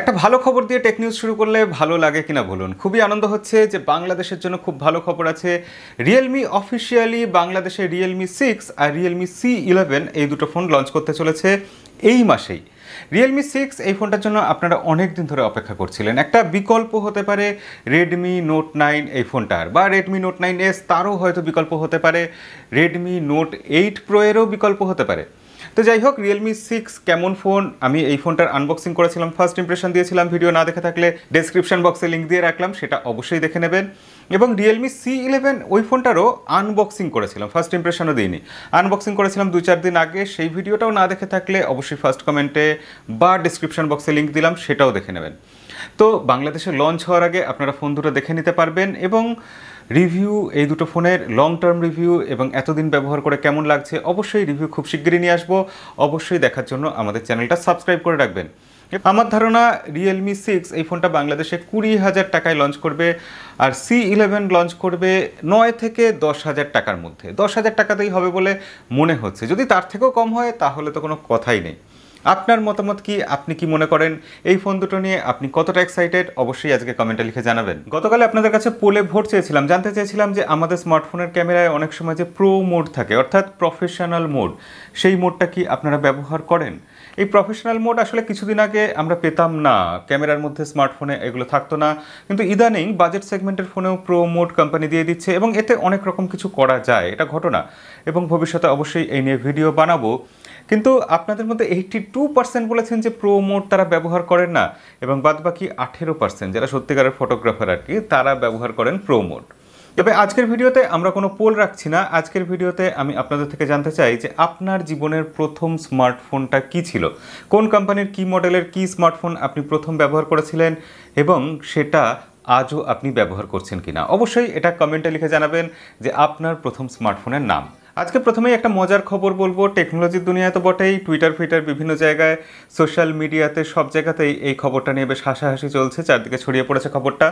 একটা ভালো খবর দিয়ে টেক নিউজ শুরু করলে ভালো লাগে কিনা বলুন খুবই আনন্দ হচ্ছে যে বাংলাদেশের জন্য খুব ভালো খবর আছে রিয়েলমি অফিসিয়ালি বাংলাদেশে রিয়েলমি সিক্স আর রিয়েলমি সি ইলেভেন এই দুটো ফোন লঞ্চ করতে চলেছে এই মাসেই রিয়েলমি সিক্স এই ফোনটার জন্য আপনারা অনেক দিন ধরে অপেক্ষা করছিলেন একটা বিকল্প হতে পারে রেডমি নোট নাইন এই ফোনটার বা রেডমি নোট নাইন এস তারও হয়তো বিকল্প হতে পারে রেডমি নোট এইট প্রো এরও বিকল্প হতে পারে তো যাই হোক রিয়েলমি সিক্স কেমন ফোন আমি এই ফোনটার আনবক্সিং করেছিলাম ফার্স্ট ইম্প্রেশন দিয়েছিলাম ভিডিও না দেখে থাকলে ডেসক্রিপশন বক্সে লিঙ্ক দিয়ে রাখলাম সেটা অবশ্যই দেখে নেবেন এবং রিয়েলমি সি ইলেভেন ওই ফোনটারও আনবক্সিং করেছিলাম ফার্স্ট ইম্প্রেশনও দিইনি আনবক্সিং করেছিলাম দু চার দিন আগে সেই ভিডিওটাও না দেখে থাকলে অবশ্যই ফার্স্ট কমেন্টে বা ডিসক্রিপশন বক্সে লিঙ্ক দিলাম সেটাও দেখে নেবেন তো বাংলাদেশে লঞ্চ হওয়ার আগে আপনারা ফোন দুটো দেখে নিতে পারবেন এবং রিভিউ এই দুটো ফোনের লং টার্ম রিভিউ এবং এতদিন ব্যবহার করে কেমন লাগছে অবশ্যই রিভিউ খুব শীঘ্রই নিয়ে আসবো অবশ্যই দেখার জন্য আমাদের চ্যানেলটা সাবস্ক্রাইব করে রাখবেন আমার ধারণা রিয়েলমি সিক্স এই ফোনটা বাংলাদেশে কুড়ি হাজার টাকায় লঞ্চ করবে আর সি ইলেভেন লঞ্চ করবে নয় থেকে দশ হাজার টাকার মধ্যে দশ হাজার টাকাতেই হবে বলে মনে হচ্ছে যদি তার থেকেও কম হয় তাহলে তো কোনো কথাই নেই আপনার মতামত কি আপনি কি মনে করেন এই ফোন দুটো নিয়ে আপনি কতটা এক্সাইটেড অবশ্যই আজকে কমেন্টে লিখে জানাবেন গতকালে আপনাদের কাছে পোলে ভোট চেয়েছিলাম জানতে চেয়েছিলাম যে আমাদের স্মার্টফোনের ক্যামেরায় অনেক সময় যে প্রো মোড থাকে অর্থাৎ প্রফেশনাল মোড সেই মোডটা কি আপনারা ব্যবহার করেন এই প্রফেশনাল মোড আসলে কিছুদিন আগে আমরা পেতাম না ক্যামেরার মধ্যে স্মার্টফোনে এগুলো থাকতো না কিন্তু ইদানিং বাজেট সেগমেন্টের ফোনেও প্রো মোড কোম্পানি দিয়ে দিচ্ছে এবং এতে অনেক রকম কিছু করা যায় এটা ঘটনা এবং ভবিষ্যতে অবশ্যই এই নিয়ে ভিডিও বানাবো কিন্তু আপনাদের মধ্যে এইটটি টু পার্সেন্ট বলেছেন যে প্রো মোড তারা ব্যবহার করেন না এবং বাদবাকি আঠেরো পার্সেন্ট যারা সত্যিকারের ফটোগ্রাফার আর কি তারা ব্যবহার করেন প্রো মোড তবে আজকের ভিডিওতে আমরা কোনো পোল রাখছি না আজকের ভিডিওতে আমি আপনাদের থেকে জানতে চাই যে আপনার জীবনের প্রথম স্মার্টফোনটা কি ছিল কোন কোম্পানির কি মডেলের কি স্মার্টফোন আপনি প্রথম ব্যবহার করেছিলেন এবং সেটা আজও আপনি ব্যবহার করছেন কিনা অবশ্যই এটা কমেন্টে লিখে জানাবেন যে আপনার প্রথম স্মার্টফোনের নাম আজকে প্রথমেই একটা মজার খবর বলবো টেকনোলজির দুনিয়ায় তো বটেই টুইটার ফুইটার বিভিন্ন জায়গায় সোশ্যাল মিডিয়াতে সব জায়গাতেই এই খবরটা নিয়ে বেশ হাসাহাসি চলছে চারদিকে ছড়িয়ে পড়েছে খবরটা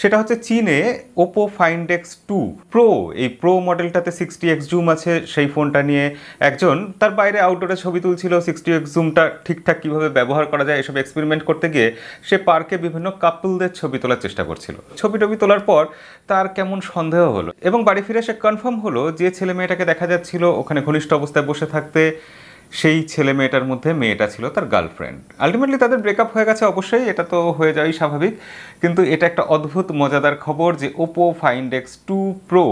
সেটা হচ্ছে চীনে Oppo Find X two Pro এই প্রো মডেলটাতে সিক্সটি এক্স জুম আছে সেই ফোনটা নিয়ে একজন তার বাইরে আউটডোরে ছবি তুলছিল সিক্সটি এক্স জুমটা ঠিকঠাক কীভাবে ব্যবহার করা যায় এসব এক্সপেরিমেন্ট করতে গিয়ে সে পার্কে বিভিন্ন কাপলদের ছবি তোলার চেষ্টা করছিল ছবি টবি তোলার পর তার কেমন সন্দেহ হলো এবং বাড়ি ফিরে সে কনফার্ম হলো যে ছেলে মেয়েটাকে দেখা দেখা যাচ্ছিল ওখানে ঘনিষ্ঠ অবস্থায় বসে থাকতে সেই ছেলে মেয়েটার মধ্যে মেয়েটা ছিল তার গার্লফ্রেন্ড আলটিমেটলি তাদের ব্রেকআপ হয়ে গেছে অবশ্যই এটা তো হয়ে যাওয়াই স্বাভাবিক কিন্তু এটা একটা অদ্ভুত মজাদার খবর যে Oppo Find X two Pro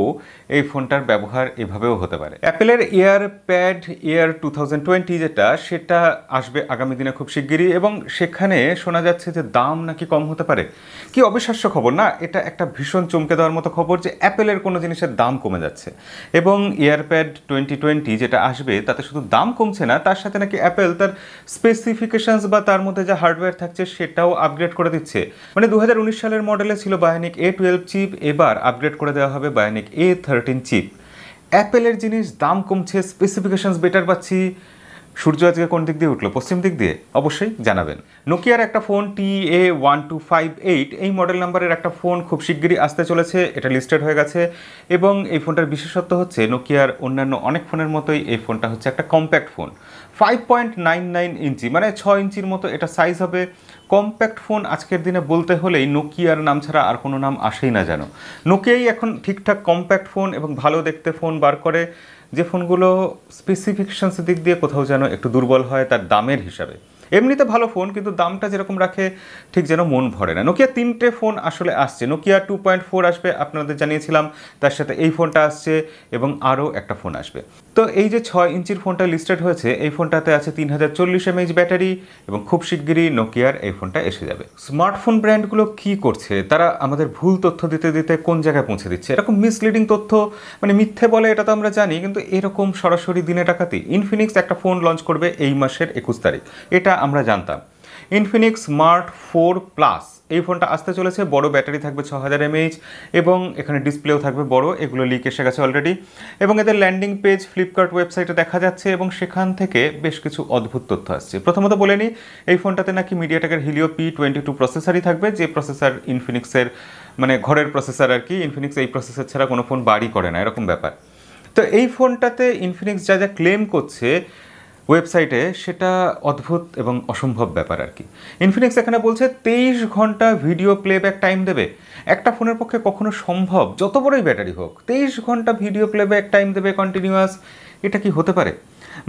এই ফোনটার ব্যবহার এভাবেও হতে পারে অ্যাপেলের ear pad year two thousand twenty যেটা সেটা আসবে আগামী দিনে খুব শিগগিরই এবং সেখানে শোনা যাচ্ছে যে দাম নাকি কম হতে পারে কি অবিশ্বাস্য খবর না এটা একটা ভীষণ চমকে দেওয়ার মতো খবর যে অ্যাপেলের কোনো জিনিসের দাম কমে যাচ্ছে এবং প্যাড টোয়েন্টি টোয়েন্টি যেটা আসবে তাতে শুধু দাম কমছে না না তার সাথে নাকি অ্যাপেল তার স্পেসিফিকেশনস বা তার মধ্যে যা হার্ডওয়্যার থাকছে সেটাও আপগ্রেড করে দিচ্ছে মানে দু সালের মডেলে ছিল বায়োনিক এ টুয়েলভ চিপ এবার আপগ্রেড করে দেওয়া হবে বায়োনিক এ থার্টিন চিপ অ্যাপেলের জিনিস দাম কমছে স্পেসিফিকেশনস বেটার পাচ্ছি সূর্য আজকে কোন দিক দিয়ে উঠলো পশ্চিম দিক দিয়ে অবশ্যই জানাবেন নোকিয়ার একটা phone T A one two five eight এই মডেল নাম্বারের একটা ফোন খুব শিগগিরই আসতে চলেছে এটা লিস্টেড হয়ে গেছে এবং এই ফোনটার বিশেষত্ব হচ্ছে নোকিয়ার অন্যান্য অনেক ফোনের মতোই এই ফোনটা হচ্ছে একটা compact phone five point nine nine inch মানে ছ ইঞ্চির মতো এটা সাইজ হবে কম্প্যাক্ট ফোন আজকের দিনে বলতে হলেই নোকিয়ার নাম ছাড়া আর কোনো নাম আসেই না যেন নোকিয়াই এখন ঠিকঠাক কম্প্যাক্ট ফোন এবং ভালো দেখতে ফোন বার করে যে ফোনগুলো স্পেসিফিকেশানস দিক দিয়ে কোথাও যেন একটু দুর্বল হয় তার দামের হিসাবে এমনিতে ভালো ফোন কিন্তু দামটা যেরকম রাখে ঠিক যেন মন ভরে না নোকিয়া তিনটে ফোন আসলে আসছে নোকিয়া টু পয়েন্ট ফোর আসবে আপনাদের জানিয়েছিলাম তার সাথে এই ফোনটা আসছে এবং আরও একটা ফোন আসবে তো এই যে ছয় ইঞ্চির ফোনটা লিস্টেড হয়েছে এই ফোনটাতে আছে তিন হাজার চল্লিশ এমএইচ ব্যাটারি এবং খুব শিগগিরই নোকিয়ার এই ফোনটা এসে যাবে স্মার্টফোন ব্র্যান্ডগুলো কি করছে তারা আমাদের ভুল তথ্য দিতে দিতে কোন জায়গায় পৌঁছে দিচ্ছে এরকম মিসলিডিং তথ্য মানে মিথ্যে বলে এটা তো আমরা জানি কিন্তু এরকম সরাসরি দিনে টাকাতে ইনফিনিক্স একটা ফোন লঞ্চ করবে এই মাসের একুশ তারিখ এটা আমরা জানতাম ইনফিনিক্স স্মার্ট ফোর প্লাস এই ফোনটা আসতে চলেছে বড় ব্যাটারি থাকবে ছ হাজার এমএইচ এবং এখানে ডিসপ্লেও থাকবে বড় এগুলো লিক এসে গেছে অলরেডি এবং এদের ল্যান্ডিং পেজ ফ্লিপকার্ট ওয়েবসাইটে দেখা যাচ্ছে এবং সেখান থেকে বেশ কিছু অদ্ভুত তথ্য আসছে প্রথমত বলে নিই এই ফোনটাতে নাকি মিডিয়াটেকের হিলিও পি টোয়েন্টি টু প্রসেসারই থাকবে যে প্রসেসার ইনফিনিক্সের মানে ঘরের প্রসেসার আর কি ইনফিনিক্স এই প্রসেসর ছাড়া কোনো ফোন বাড়ি করে না এরকম ব্যাপার তো এই ফোনটাতে ইনফিনিক্স যা যা ক্লেম করছে ওয়েবসাইটে সেটা অদ্ভুত এবং অসম্ভব ব্যাপার আর কি ইনফিনিক্স এখানে বলছে তেইশ ঘন্টা ভিডিও প্লেব্যাক টাইম দেবে একটা ফোনের পক্ষে কখনো সম্ভব যত বড়ই ব্যাটারি হোক তেইশ ঘন্টা ভিডিও প্লেব্যাক টাইম দেবে কন্টিনিউয়াস এটা কি হতে পারে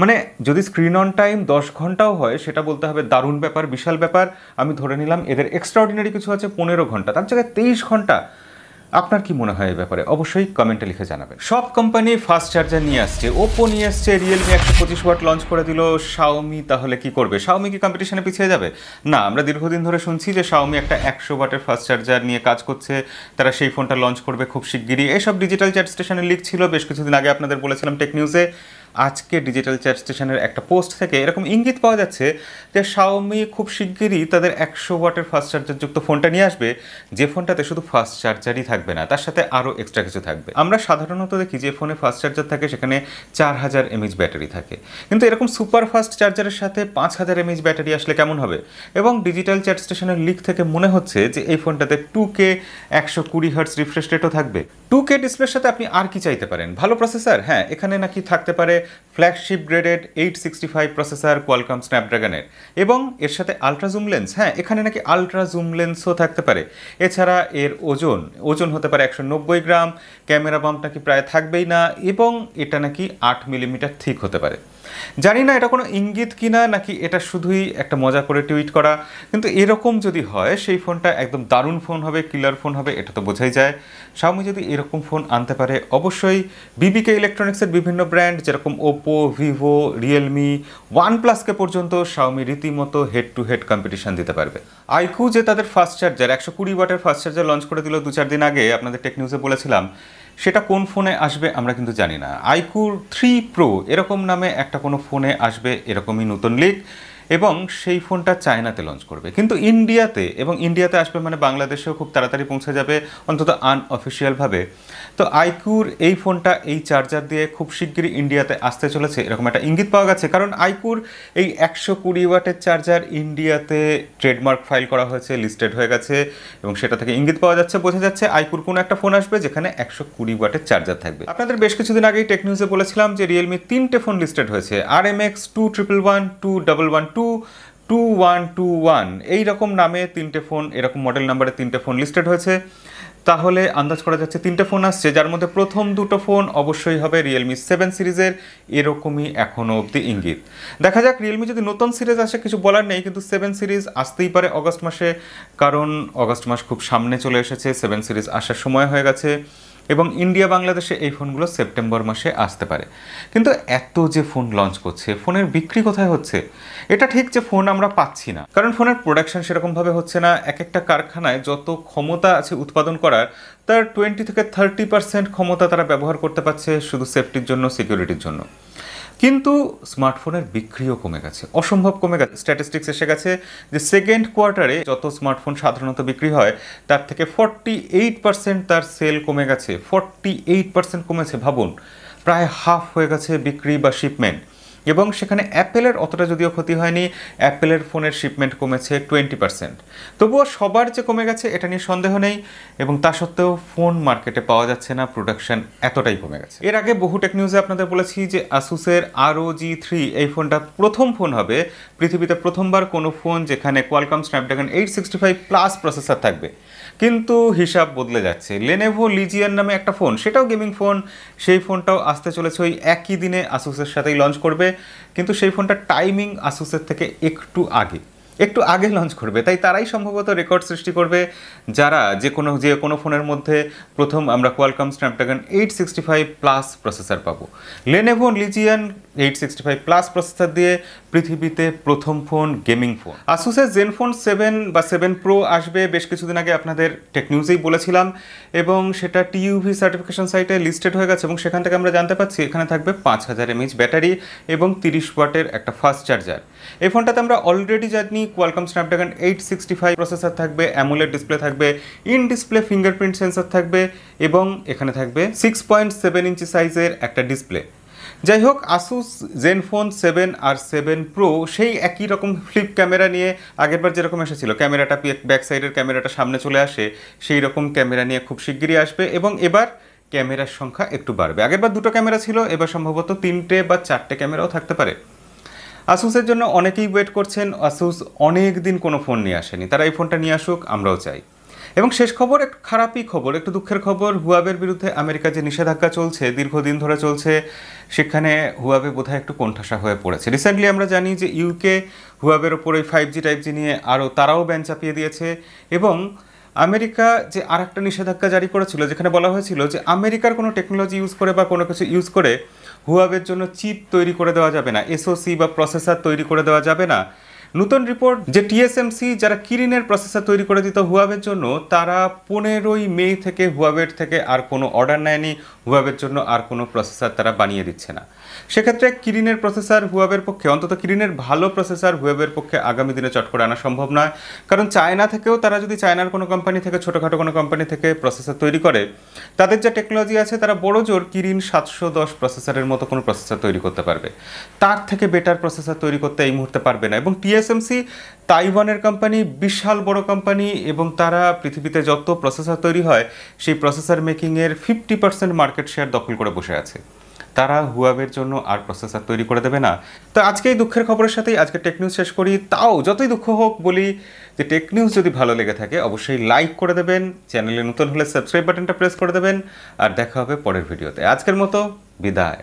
মানে যদি স্ক্রিন অন টাইম দশ ঘন্টাও হয় সেটা বলতে হবে দারুণ ব্যাপার বিশাল ব্যাপার আমি ধরে নিলাম এদের এক্সট্রাঅর্ডিনারি কিছু আছে পনেরো ঘন্টা তার জায়গায় তেইশ ঘন্টা আপনার কি মনে হয় এ ব্যাপারে অবশ্যই কমেন্টে লিখে জানাবেন সব কোম্পানি ফাস্ট চার্জার নিয়ে আসছে ওপো নিয়ে আসছে রিয়েলমি একশো পঁচিশ ওয়াট লঞ্চ করে দিল শাওমি তাহলে কি করবে শাওমি কি কম্পিটিশনে পিছিয়ে যাবে না আমরা দীর্ঘদিন ধরে শুনছি যে শাওমি একটা একশো ওয়াটের ফাস্ট চার্জার নিয়ে কাজ করছে তারা সেই ফোনটা লঞ্চ করবে খুব শিগগিরই এসব ডিজিটাল চার্জ স্টেশনে লিখছিল ছিল বেশ কিছুদিন আগে আপনাদের বলেছিলাম টেকনিউজে আজকে ডিজিটাল চার্জ স্টেশনের একটা পোস্ট থেকে এরকম ইঙ্গিত পাওয়া যাচ্ছে যে শাওমি খুব শিগগিরই তাদের একশো ওয়াটের ফাস্ট চার্জারযুক্ত ফোনটা নিয়ে আসবে যে ফোনটাতে শুধু ফাস্ট চার্জারই থাকবে না তার সাথে আরও এক্সট্রা কিছু থাকবে আমরা সাধারণত দেখি যে ফোনে ফাস্ট চার্জার থাকে সেখানে চার হাজার এমএইচ ব্যাটারি থাকে কিন্তু এরকম সুপার ফাস্ট চার্জারের সাথে পাঁচ হাজার এমএইচ ব্যাটারি আসলে কেমন হবে এবং ডিজিটাল চার্জ স্টেশনের লিক থেকে মনে হচ্ছে যে এই ফোনটাতে টু কে একশো কুড়ি হার্স রিফ্রেশ রেটও থাকবে টু কে ডিসপ্লের সাথে আপনি আর কি চাইতে পারেন ভালো প্রসেসর হ্যাঁ এখানে নাকি থাকতে পারে flagship graded eight sixty five processor Qualcomm স্ন্যাপড্রাগনের এবং এর সাথে আলট্রা জুম লেন্স হ্যাঁ এখানে নাকি আলট্রা জুম লেন্সও থাকতে পারে এছাড়া এর ওজন ওজন হতে পারে একশো নব্বই গ্রাম ক্যামেরা বাম্প নাকি প্রায় থাকবেই না এবং এটা নাকি আট মিলিমিটার থিক হতে পারে জানি না এটা কোনো ইঙ্গিত কিনা নাকি এটা শুধুই একটা মজা করে টুইট করা কিন্তু এরকম যদি হয় সেই ফোনটা একদম দারুণ ফোন হবে কিলার ফোন হবে এটা তো বোঝাই যায় সামনে যদি এরকম ফোন আনতে পারে অবশ্যই বিবিকে ইলেকট্রনিক্সের বিভিন্ন ব্র্যান্ড যেরকম ওপো ভিভো রিয়েলমি ওয়ান প্লাসকে পর্যন্ত শাওমি রীতিমতো হেড টু হেড কম্পিটিশন দিতে পারবে আইকু যে তাদের ফাস্ট চার্জার একশো কুড়ি ওয়াটের ফাস্ট চার্জার লঞ্চ করে দিল দু চার দিন আগে আপনাদের টেকনিউজে বলেছিলাম সেটা কোন ফোনে আসবে আমরা কিন্তু জানি না আইকুর থ্রি প্রো এরকম নামে একটা কোনো ফোনে আসবে এরকমই নতুন লিক এবং সেই ফোনটা চায়নাতে লঞ্চ করবে কিন্তু ইন্ডিয়াতে এবং ইন্ডিয়াতে আসবে মানে বাংলাদেশেও খুব তাড়াতাড়ি পৌঁছে যাবে অন্তত আনঅফিসিয়ালভাবে তো আইকুর এই ফোনটা এই চার্জার দিয়ে খুব শীঘ্রই ইন্ডিয়াতে আসতে চলেছে এরকম একটা ইঙ্গিত পাওয়া গেছে কারণ আইকুর এই একশো কুড়ি ওয়াটের চার্জার ইন্ডিয়াতে ট্রেডমার্ক ফাইল করা হয়েছে লিস্টেড হয়ে গেছে এবং সেটা থেকে ইঙ্গিত পাওয়া যাচ্ছে বোঝা যাচ্ছে আইকুর কোনো একটা ফোন আসবে যেখানে একশো কুড়ি ওয়াটের চার্জার থাকবে আপনাদের বেশ কিছুদিন আগেই টেকনিউজে বলেছিলাম যে রিয়েলমি তিনটে ফোন লিস্টেড হয়েছে R M X two triple one two double one two two two one two one এই রকম নামে তিনটে ফোন এরকম মডেল নাম্বারে তিনটে ফোন লিস্টেড হয়েছে তাহলে আন্দাজ করা যাচ্ছে তিনটে ফোন আসছে যার মধ্যে প্রথম দুটো ফোন অবশ্যই হবে রিয়েলমি সেভেন সিরিজের এরকমই এখনও অবধি ইঙ্গিত দেখা যাক রিয়েলমি যদি নতুন সিরিজ আসে কিছু বলার নেই কিন্তু সেভেন সিরিজ আসতেই পারে অগস্ট মাসে কারণ অগস্ট মাস খুব সামনে চলে এসেছে সেভেন সিরিজ আসার সময় হয়ে গেছে এবং ইন্ডিয়া বাংলাদেশে এই ফোনগুলো সেপ্টেম্বর মাসে আসতে পারে কিন্তু এত যে ফোন লঞ্চ করছে ফোনের বিক্রি কোথায় হচ্ছে এটা ঠিক যে ফোন আমরা পাচ্ছি না কারণ ফোনের প্রোডাকশন সেরকমভাবে হচ্ছে না এক একটা কারখানায় যত ক্ষমতা আছে উৎপাদন করার তার টোয়েন্টি থেকে থার্টি পার্সেন্ট ক্ষমতা তারা ব্যবহার করতে পারছে শুধু সেফটির জন্য সিকিউরিটির জন্য কিন্তু স্মার্টফোনের বিক্রিও কমে গেছে অসম্ভব কমে গেছে স্ট্যাটিস্টিক্স এসে গেছে যে সেকেন্ড কোয়ার্টারে যত স্মার্টফোন সাধারণত বিক্রি হয় তার থেকে ফর্টি এইট পার্সেন্ট তার সেল কমে গেছে ফর্টি এইট পার্সেন্ট কমেছে ভাবুন প্রায় হাফ হয়ে গেছে বিক্রি বা শিপমেন্ট এবং সেখানে অ্যাপেলের অতটা যদিও ক্ষতি হয়নি অ্যাপেলের ফোনের শিপমেন্ট কমেছে টোয়েন্টি পার্সেন্ট তবুও সবার যে কমে গেছে এটা নিয়ে সন্দেহ নেই এবং তা সত্ত্বেও ফোন মার্কেটে পাওয়া যাচ্ছে না প্রোডাকশন এতটাই কমে গেছে এর আগে বহু টেক নিউজে আপনাদের বলেছি যে আসুসের আরও জি থ্রি এই ফোনটা প্রথম ফোন হবে পৃথিবীতে প্রথমবার কোনো ফোন যেখানে Qualcomm Snapdragon eight sixty five plus processor থাকবে কিন্তু হিসাব বদলে যাচ্ছে লেনেভো লিজিয়ান নামে একটা ফোন সেটাও গেমিং ফোন সেই ফোনটাও আসতে চলেছে ওই একই দিনে আসুসের সাথেই লঞ্চ করবে কিন্তু সেই ফোনটা টাইমিং আসুসের থেকে একটু আগে একটু আগে লঞ্চ করবে তাই তারাই সম্ভবত রেকর্ড সৃষ্টি করবে যারা যে কোনো যে কোনো ফোনের মধ্যে প্রথম আমরা Qualcomm Snapdragon eight sixty five plus processor পাবো Lenovo Legion eight sixty five plus processor দিয়ে পৃথিবীতে প্রথম ফোন গেমিং ফোন আসুসের জেনফোন সেভেন বা সেভেন প্রো আসবে বেশ কিছুদিন আগে আপনাদের টেকনিউজেই বলেছিলাম এবং সেটা টিইউভি সার্টিফিকেশন সাইটে লিস্টেড হয়ে গেছে এবং সেখান থেকে আমরা জানতে পারছি এখানে থাকবে পাঁচ হাজার এমএইচ ব্যাটারি এবং তিরিশ ওয়াটের একটা ফাস্ট চার্জার এই ফোনটাতে আমরা অলরেডি জানি Qualcomm Snapdragon eight sixty five processor থাকবে অ্যামুলেট ডিসপ্লে থাকবে ইন ডিসপ্লে ফিঙ্গারপ্রিন্ট সেন্সার থাকবে এবং এখানে থাকবে সিক্স পয়েন্ট সেভেন ইঞ্চি সাইজের একটা ডিসপ্লে যাই হোক আসুস জেনফোন সেভেন আর সেভেন প্রো সেই একই রকম ফ্লিপ ক্যামেরা নিয়ে আগেরবার যেরকম এসেছিল ক্যামেরাটা ব্যাক সাইডের ক্যামেরাটা সামনে চলে আসে সেই রকম ক্যামেরা নিয়ে খুব শিগগিরই আসবে এবং এবার ক্যামেরার সংখ্যা একটু বাড়বে আগেরবার দুটো ক্যামেরা ছিল এবার সম্ভবত তিনটে বা চারটে ক্যামেরাও থাকতে পারে আসুসের জন্য অনেকেই ওয়েট করছেন আসুস অনেক দিন কোনো ফোন নিয়ে আসেনি তারা এই ফোনটা নিয়ে আসুক আমরাও চাই এবং শেষ খবর একটু খারাপই খবর একটু দুঃখের খবর হুয়াবের বিরুদ্ধে আমেরিকা যে নিষেধাজ্ঞা চলছে দীর্ঘদিন ধরে চলছে সেখানে হুয়াবে বোধহয় একটু কোণঠাসা হয়ে পড়েছে রিসেন্টলি আমরা জানি যে ইউকে হুয়াবের ওপর ওই ফাইভ জি টাইপ জি নিয়ে আরও তারাও ব্যান চাপিয়ে দিয়েছে এবং আমেরিকা যে আর একটা নিষেধাজ্ঞা জারি করেছিল যেখানে বলা হয়েছিল যে আমেরিকার কোনো টেকনোলজি ইউজ করে বা কোনো কিছু ইউজ করে হুয়াবের জন্য চিপ তৈরি করে দেওয়া যাবে না এসওসি বা প্রসেসর তৈরি করে দেওয়া যাবে না নতুন রিপোর্ট যে টিএসএমসি যারা কিরিনের প্রসেসর তৈরি করে দিত হুয়াবের জন্য তারা পনেরোই মে থেকে হুয়াবের থেকে আর কোনো অর্ডার নেয়নি হুয়াবের জন্য আর কোনো প্রসেসর তারা বানিয়ে দিচ্ছে না সেক্ষেত্রে কিরিনের প্রসেসার হুয়াবের পক্ষে অন্তত কিরিনের ভালো প্রসেসার হুয়াবের পক্ষে আগামী দিনে চট করে আনা সম্ভব নয় কারণ চায়না থেকেও তারা যদি চায়নার কোনো কোম্পানি থেকে ছোটোখাটো কোনো কোম্পানি থেকে প্রসেসার তৈরি করে তাদের যা টেকনোলজি আছে তারা বড় জোর কিরিন সাতশো দশ প্রসেসরের মতো কোনো প্রসেসার তৈরি করতে পারবে তার থেকে বেটার প্রসেসার তৈরি করতে এই মুহূর্তে পারবে না এবং টিএসএমসি তাইওয়ানের কোম্পানি বিশাল বড় কোম্পানি এবং তারা পৃথিবীতে যত প্রসেসার তৈরি হয় সেই প্রসেসার মেকিংয়ের ফিফটি পার্সেন্ট মার্কেট শেয়ার দখল করে বসে আছে তারা হুয়াবের জন্য আর প্রসেসার তৈরি করে দেবে না তো আজকে এই দুঃখের খবরের সাথেই আজকে টেক নিউজ শেষ করি তাও যতই দুঃখ হোক বলি যে টেক নিউজ যদি ভালো লেগে থাকে অবশ্যই লাইক করে দেবেন চ্যানেলে নতুন হলে সাবস্ক্রাইব বাটনটা প্রেস করে দেবেন আর দেখা হবে পরের ভিডিওতে আজকের মতো বিদায়